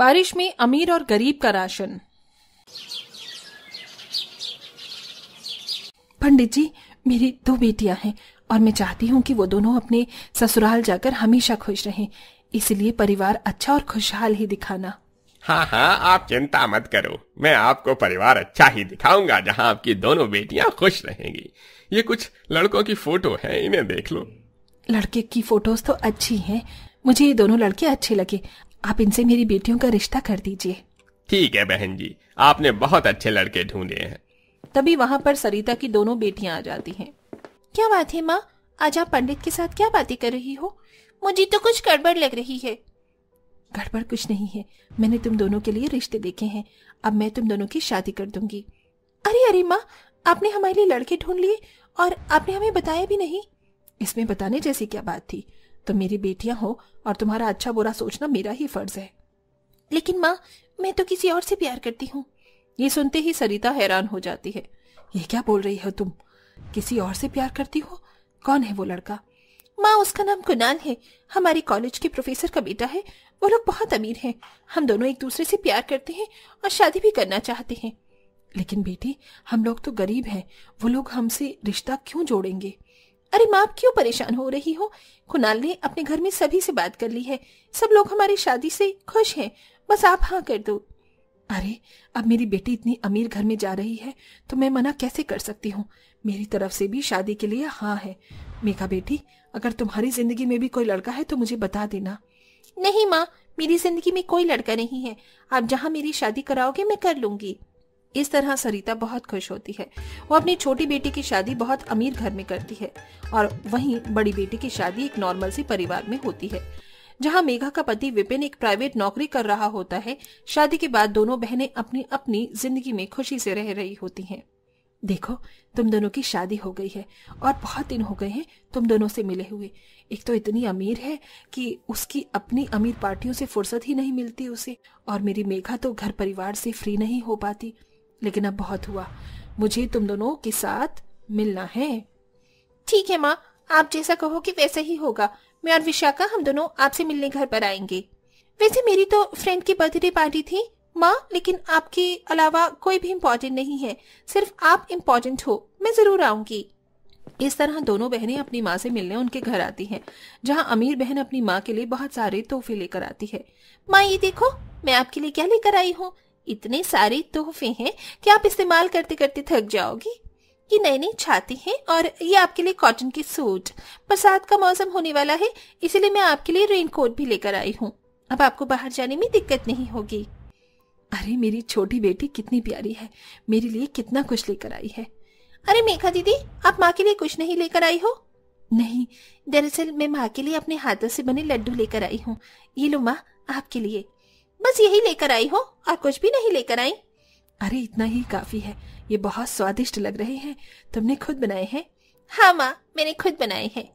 बारिश में अमीर और गरीब का राशन पंडित जी मेरी दो बेटियां हैं और मैं चाहती हूँ कि वो दोनों अपने ससुराल जाकर हमेशा खुश रहें इसलिए परिवार अच्छा और खुशहाल ही दिखाना हाँ हाँ आप चिंता मत करो मैं आपको परिवार अच्छा ही दिखाऊंगा जहाँ आपकी दोनों बेटियां खुश रहेंगी ये कुछ लड़कों की फोटो है इन्हें देख लो लड़के की फोटोज तो अच्छी हैं मुझे ये दोनों लड़के अच्छे लगे आप इनसे मेरी बेटियों का रिश्ता कर दीजिए ठीक है बहन जी आपने बहुत अच्छे लड़के ढूंढे हैं तभी वहाँ पर सरिता की दोनों बेटियाँ आ जाती हैं क्या बात है माँ आज आप पंडित के साथ क्या बातें कर रही हो मुझे तो कुछ गड़बड़ लग रही है गड़बड़ कुछ नहीं है मैंने तुम दोनों के लिए रिश्ते देखे हैं अब मैं तुम दोनों की शादी कर दूंगी अरे अरे माँ आपने हमारे लिए लड़के ढूंढ लिए और आपने हमें बताया भी नहीं इसमें बताने जैसी क्या बात थी तुम तो मेरी बेटियां हो और तुम्हारा अच्छा बुरा सोचना मेरा ही फर्ज है लेकिन माँ मैं तो किसी और से प्यार करती हूँ ये सुनते ही सरिता हैरान हो जाती है ये क्या बोल रही हो तुम किसी और से प्यार करती हो कौन है वो लड़का माँ उसका नाम कुनाल है हमारे कॉलेज के प्रोफेसर का बेटा है वो लोग बहुत अमीर हैं हम दोनों एक दूसरे से प्यार करते हैं और शादी भी करना चाहते हैं लेकिन बेटी हम लोग तो गरीब हैं वो लोग हमसे रिश्ता क्यों जोड़ेंगे अरे माँ आप क्यों परेशान हो रही हो कुणाल ने अपने घर में सभी से बात कर ली है सब लोग हमारी शादी से खुश हैं बस आप हाँ कर दो अरे अब मेरी बेटी इतनी अमीर घर में जा रही है तो मैं मना कैसे कर सकती हूँ मेरी तरफ से भी शादी के लिए हाँ है मेघा बेटी अगर तुम्हारी जिंदगी में भी कोई लड़का है तो मुझे बता देना नहीं माँ मेरी जिंदगी में कोई लड़का नहीं है आप जहाँ मेरी शादी कराओगे मैं कर लूंगी इस तरह सरिता बहुत खुश होती है वो अपनी छोटी बेटी की शादी बहुत अमीर घर में करती है और वहीं बड़ी बेटी की शादी एक नॉर्मल सी परिवार में होती है जहां मेघा का पति विपिन एक प्राइवेट नौकरी कर रहा होता है शादी के बाद दोनों बहनें अपनी अपनी जिंदगी में खुशी से रह रही होती हैं देखो तुम दोनों की शादी हो गई है और बहुत दिन हो गए हैं तुम दोनों से मिले हुए एक तो इतनी अमीर है कि उसकी अपनी अमीर पार्टियों से फुर्सत ही नहीं मिलती उसे और मेरी मेघा तो घर परिवार से फ्री नहीं हो पाती लेकिन अब बहुत हुआ मुझे तुम दोनों के साथ मिलना है ठीक है माँ आप जैसा कहो कि वैसा ही होगा मैं और विशाखा हम दोनों आपसे मिलने घर पर आएंगे वैसे मेरी तो फ्रेंड की बर्थडे पार्टी थी माँ लेकिन आपके अलावा कोई भी इम्पोर्टेंट नहीं है सिर्फ आप इम्पोर्टेंट हो मैं जरूर आऊंगी इस तरह दोनों बहनें अपनी माँ से मिलने उनके घर आती हैं, जहाँ अमीर बहन अपनी माँ के लिए बहुत सारे तोहफे लेकर आती है माँ ये देखो मैं आपके लिए क्या लेकर आई हूँ इतने सारे तोहफे हैं कि आप इस्तेमाल करते करते थक जाओगी ये नई नई छाती हैं और ये आपके लिए कॉटन के सूट बरसात का मौसम होने वाला है इसीलिए मैं आपके लिए रेनकोट भी लेकर आई हूँ अब आपको बाहर जाने में दिक्कत नहीं होगी अरे मेरी छोटी बेटी कितनी प्यारी है मेरे लिए कितना कुछ लेकर आई है अरे मेघा दीदी आप माँ के लिए कुछ नहीं लेकर आई हो नहीं दरअसल मैं माँ के लिए अपने हाथों से बने लड्डू लेकर आई हूँ ये लो माँ आपके लिए बस यही लेकर आई हो और कुछ भी नहीं लेकर आई अरे इतना ही काफी है ये बहुत स्वादिष्ट लग रहे हैं तुमने खुद बनाए हैं हाँ माँ मैंने खुद बनाए हैं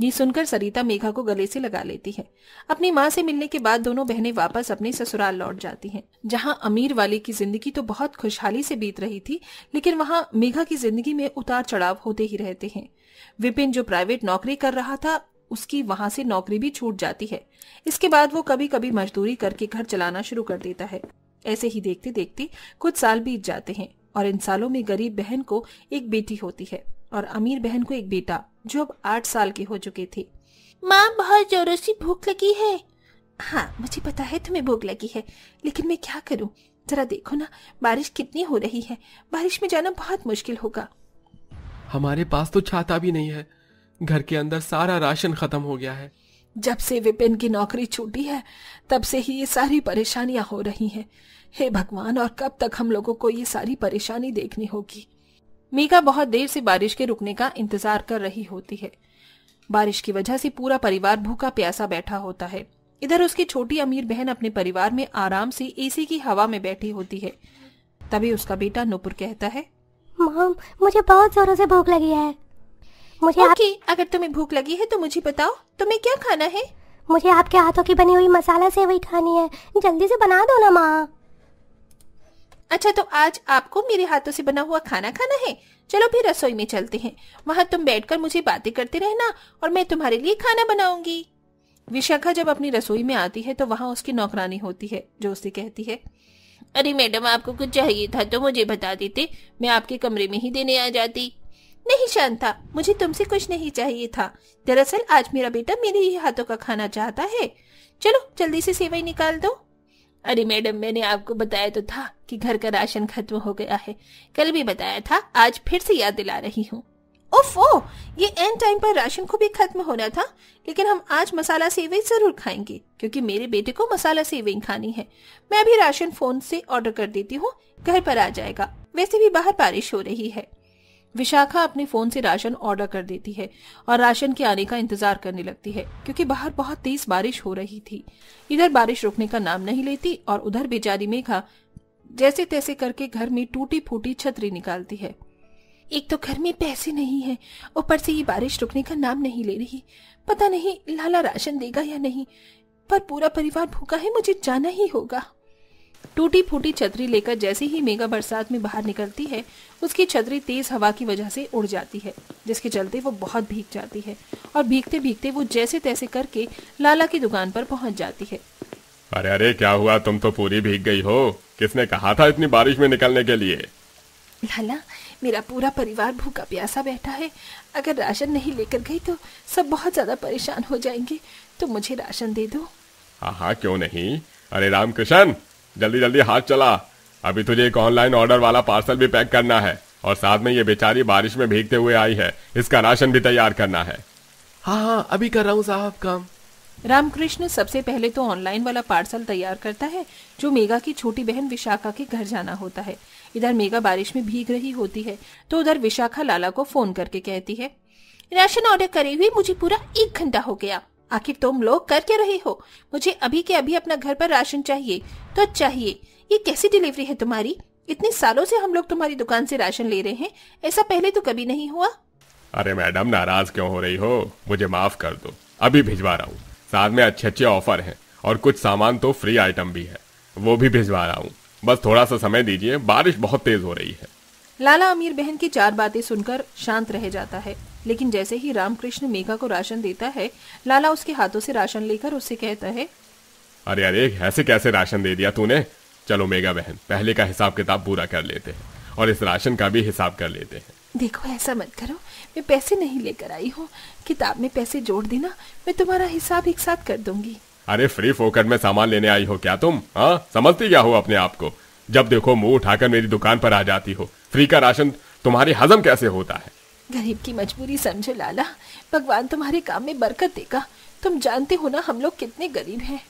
ये सुनकर सरिता मेघा को गले से लगा लेती है अपनी माँ से मिलने के बाद दोनों बहनें वापस अपने ससुराल लौट जाती हैं जहाँ अमीर वाले की जिंदगी तो बहुत खुशहाली से बीत रही थी लेकिन वहाँ मेघा की जिंदगी में उतार चढ़ाव होते ही रहते हैं विपिन जो प्राइवेट नौकरी कर रहा था उसकी वहां से नौकरी भी छूट जाती है इसके बाद वो कभी कभी मजदूरी करके घर चलाना शुरू कर देता है ऐसे ही देखते देखते कुछ साल बीत जाते हैं और इन सालों में गरीब बहन को एक बेटी होती है और अमीर बहन को एक बेटा जो अब आठ साल के हो चुके थे माँ बहुत जोरों से भूख लगी है हाँ मुझे पता है तुम्हें भूख लगी है लेकिन मैं क्या करूँ जरा देखो ना बारिश कितनी हो रही है बारिश में जाना बहुत मुश्किल होगा हमारे पास तो छाता भी नहीं है घर के अंदर सारा राशन खत्म हो गया है जब से विपिन की नौकरी छूटी है तब से ही ये सारी परेशानियां हो रही हैं हे भगवान और कब तक हम लोगों को ये सारी परेशानी देखनी होगी मीका बहुत देर से बारिश के रुकने का इंतजार कर रही होती है बारिश की वजह से पूरा परिवार भूखा प्यासा बैठा होता है इधर उसकी छोटी अमीर बहन अपने परिवार में आराम से एसी की हवा में बैठी होती है तभी उसका बेटा नुपुर कहता है मुझे बहुत जोरों से भूख लगी है मुझे okay, आप... अगर तुम्हें भूख लगी है तो मुझे बताओ तुम्हें क्या खाना है मुझे आपके हाथों की बनी हुई मसाला सेवई खानी है जल्दी से बना दो ना माँ अच्छा तो आज आपको मेरे हाथों से बना हुआ खाना खाना है चलो फिर रसोई में चलते हैं वहाँ तुम बैठकर मुझे बातें करते रहना और मैं तुम्हारे लिए खाना बनाऊंगी विशाखा जब अपनी रसोई में आती है तो वहाँ उसकी नौकरानी होती है जो उसे कहती है अरे मैडम आपको कुछ चाहिए था तो मुझे बता देते मैं आपके कमरे में ही देने आ जाती नहीं शांता मुझे तुमसे कुछ नहीं चाहिए था दरअसल आज मेरा बेटा मेरे ही हाथों का खाना चाहता है चलो जल्दी से सेवाई निकाल दो अरे मैडम मैंने आपको बताया तो था कि घर का राशन खत्म हो गया है कल भी बताया था आज फिर से याद दिला रही हूँ ओफ ओ ये एंड टाइम पर राशन को भी खत्म होना था लेकिन हम आज मसाला सेवई जरूर खाएंगे क्योंकि मेरे बेटे को मसाला सेवई खानी है मैं भी राशन फोन से ऑर्डर कर देती हूँ घर पर आ जाएगा वैसे भी बाहर बारिश हो रही है विशाखा अपने फोन से राशन ऑर्डर कर देती है और राशन के आने का इंतजार करने लगती है क्योंकि बाहर बहुत तेज बारिश हो रही थी इधर बारिश रुकने का नाम नहीं लेती और उधर बेचारी मेघा जैसे तैसे करके घर में टूटी फूटी छतरी निकालती है एक तो घर में पैसे नहीं है ऊपर से ये बारिश रुकने का नाम नहीं ले रही पता नहीं लाला राशन देगा या नहीं पर पूरा परिवार भूखा है मुझे जाना ही होगा टूटी फूटी छतरी लेकर जैसे ही मेघा बरसात में बाहर निकलती है उसकी छतरी तेज हवा की वजह से उड़ जाती है जिसके चलते वो बहुत भीग जाती है और भीगते भीगते वो जैसे तैसे करके लाला की दुकान पर पहुंच जाती है अरे अरे क्या हुआ तुम तो पूरी भीग गई हो किसने कहा था इतनी बारिश में निकलने के लिए लाला मेरा पूरा परिवार भूखा प्यासा बैठा है अगर राशन नहीं लेकर गई तो सब बहुत ज्यादा परेशान हो जाएंगे तो मुझे राशन दे दो हाँ हाँ क्यों नहीं अरे रामकृष्ण जल्दी जल्दी हाथ चला अभी तुझे एक ऑनलाइन ऑर्डर वाला पार्सल भी पैक करना है और साथ में ये बेचारी बारिश में भीगते हुए आई है इसका राशन भी तैयार करना है हाँ हाँ अभी कर रहा हूँ साहब काम रामकृष्ण सबसे पहले तो ऑनलाइन वाला पार्सल तैयार करता है जो मेगा की छोटी बहन विशाखा के घर जाना होता है इधर मेगा बारिश में भीग रही होती है तो उधर विशाखा लाला को फोन करके कहती है राशन ऑर्डर करे हुए मुझे पूरा एक घंटा हो गया आखिर तुम लोग कर क्या रहे हो मुझे अभी के अभी अपना घर पर राशन चाहिए तो चाहिए ये कैसी डिलीवरी है तुम्हारी इतने सालों से हम लोग तुम्हारी दुकान से राशन ले रहे हैं ऐसा पहले तो कभी नहीं हुआ अरे मैडम नाराज क्यों हो रही हो मुझे माफ कर दो अभी भिजवा रहा हूँ साथ में अच्छे अच्छे ऑफर है और कुछ सामान तो फ्री आइटम भी है वो भी भिजवा रहा हूँ बस थोड़ा सा समय दीजिए बारिश बहुत तेज हो रही है लाला अमीर बहन की चार बातें सुनकर शांत रह जाता है लेकिन जैसे ही रामकृष्ण मेघा को राशन देता है लाला उसके हाथों से राशन लेकर उससे कहता है अरे अरे ऐसे कैसे राशन दे दिया तूने चलो मेघा बहन पहले का हिसाब किताब पूरा कर लेते हैं और इस राशन का भी हिसाब कर लेते हैं देखो ऐसा मत करो मैं पैसे नहीं लेकर आई हूँ किताब में पैसे जोड़ देना मैं तुम्हारा हिसाब एक साथ कर दूंगी अरे फ्री फोकट में सामान लेने आई हो क्या तुम हाँ समझती क्या हो अपने आप को जब देखो मुंह उठाकर मेरी दुकान पर आ जाती हो फ्री का राशन तुम्हारी हजम कैसे होता है गरीब की मजबूरी समझो लाला भगवान तुम्हारे काम में बरकत देगा तुम जानते हो ना हम लोग कितने गरीब हैं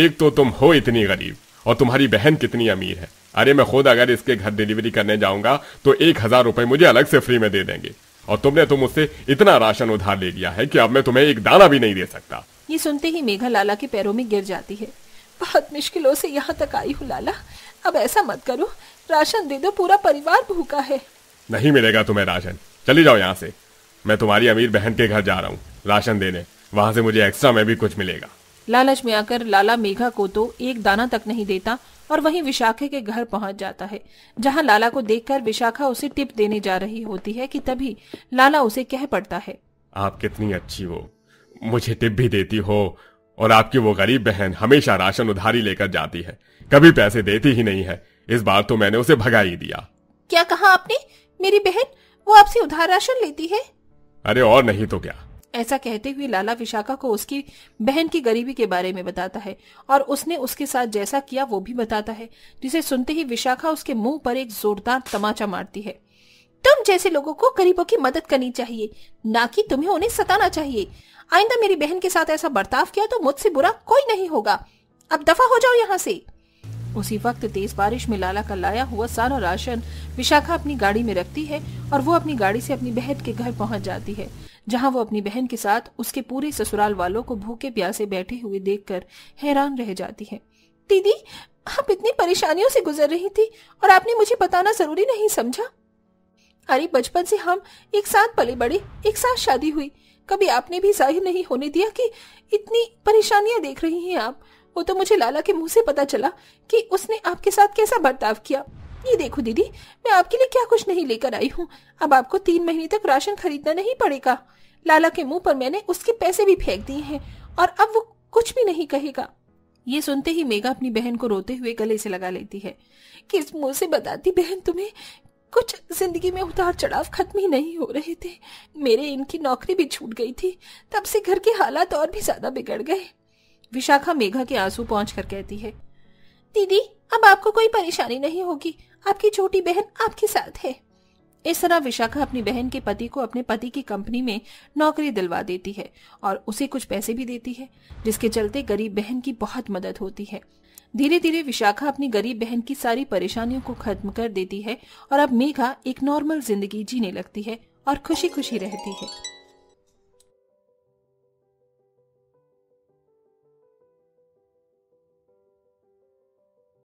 एक तो तुम हो इतनी गरीब और तुम्हारी बहन कितनी अमीर है अरे मैं खुद अगर इसके घर डिलीवरी करने जाऊंगा तो एक हजार रुपए मुझे अलग से फ्री में दे देंगे और तुमने तो मुझसे इतना राशन उधार ले लिया है कि अब मैं तुम्हें एक दाना भी नहीं दे सकता ये सुनते ही मेघा लाला के पैरों में गिर जाती है बहुत मुश्किलों से यहाँ तक आई हूँ लाला अब ऐसा मत करो राशन दे दो पूरा परिवार भूखा है नहीं मिलेगा तुम्हें राशन चली जाओ यहाँ से मैं तुम्हारी अमीर बहन के घर जा रहा हूँ राशन देने वहां से मुझे एक्स्ट्रा में भी कुछ मिलेगा लालच में आकर लाला मेघा को तो एक दाना तक नहीं देता और वहीं विशाखा के घर पहुंच जाता है जहां लाला को देखकर विशाखा उसे टिप देने जा रही होती है कि तभी लाला उसे कह पड़ता है आप कितनी अच्छी हो मुझे टिप भी देती हो और आपकी वो गरीब बहन हमेशा राशन उधारी लेकर जाती है कभी पैसे देती ही नहीं है इस बार तो मैंने उसे भगा ही दिया क्या कहा आपने मेरी बहन वो आपसे उधार राशन लेती है अरे और नहीं तो क्या ऐसा कहते हुए लाला विशाखा को उसकी बहन की गरीबी के बारे में बताता है और उसने उसके साथ जैसा किया वो भी बताता है जिसे सुनते ही विशाखा उसके मुंह पर एक जोरदार तमाचा मारती है तुम जैसे लोगों को गरीबों की मदद करनी चाहिए ना कि तुम्हें उन्हें सताना चाहिए आइंदा मेरी बहन के साथ ऐसा बर्ताव किया तो मुझसे बुरा कोई नहीं होगा अब दफा हो जाओ यहाँ से उसी वक्त तेज बारिश में लाला का लाया हुआ सारा राशन विशाखा अपनी गाड़ी में रखती है और वो अपनी गाड़ी से अपनी बहन के घर पहुंच जाती है जहां वो अपनी बहन के साथ उसके पूरे ससुराल वालों को भूखे प्यासे बैठे हुए देखकर हैरान रह जाती है दीदी आप इतनी परेशानियों से गुजर रही थी और आपने मुझे बताना जरूरी नहीं समझा अरे बचपन से हम एक साथ पले बड़े एक साथ शादी हुई कभी आपने भी जाहिर नहीं होने दिया कि इतनी परेशानियां देख रही हैं आप वो तो मुझे लाला के मुंह से पता चला कि उसने आपके साथ कैसा बर्ताव किया ये देखो दीदी मैं आपके लिए क्या कुछ नहीं लेकर आई हूँ अब आपको तीन महीने तक राशन खरीदना नहीं पड़ेगा लाला के मुंह पर मैंने उसके पैसे भी फेंक दिए हैं और अब वो कुछ भी नहीं कहेगा ये सुनते ही मेघा अपनी बहन को रोते हुए गले से लगा लेती है किस मुंह से बताती बहन तुम्हें कुछ जिंदगी में उतार चढ़ाव खत्म ही नहीं हो रहे थे मेरे इनकी नौकरी भी छूट गई थी तब से घर के हालात और भी ज्यादा बिगड़ गए विशाखा मेघा के आंसू पहुंच कर कहती है दीदी अब आपको कोई परेशानी नहीं होगी आपकी छोटी बहन आपके साथ है इस तरह विशाखा अपनी बहन के पति को अपने पति की कंपनी में नौकरी दिलवा देती है और उसे कुछ पैसे भी देती है जिसके चलते गरीब बहन की बहुत मदद होती है धीरे धीरे विशाखा अपनी गरीब बहन की सारी परेशानियों को खत्म कर देती है और अब मेघा एक नॉर्मल जिंदगी जीने लगती है और खुशी खुशी रहती है